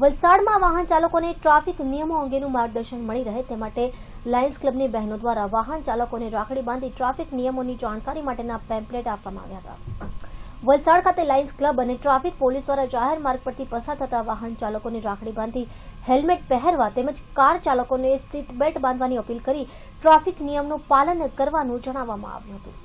વલસાડમાં વાહન ચાલકોને ટ્રાફિક નિયમો અંગેનું માર્ગદર્શન મળી રહે તે માટે લાયન્સ ક્લબની બહેનો દ્વારા વાહન ચાલકોને રાખડી બાંધી ટ્રાફિક નિયમોની જાણકારી માટેના પેમ્પલેટ આપવામાં આવ્યા હતા વલસાડ ખાતે લાયન્સ ક્લબ અને ટ્રાફિક પોલીસ દ્વારા જાહેર માર્ગ પરથી પસાર થતા વાહન ચાલકોને રાખડી બાંધી હેલ્મેટ પહેરવા તેમજ કાર ચાલકોને સીટ બેલ્ટ બાંધવાની અપીલ કરી ટ્રાફિક નિયમનું પાલન કરવાનું જણાવવામાં આવ્યું હતું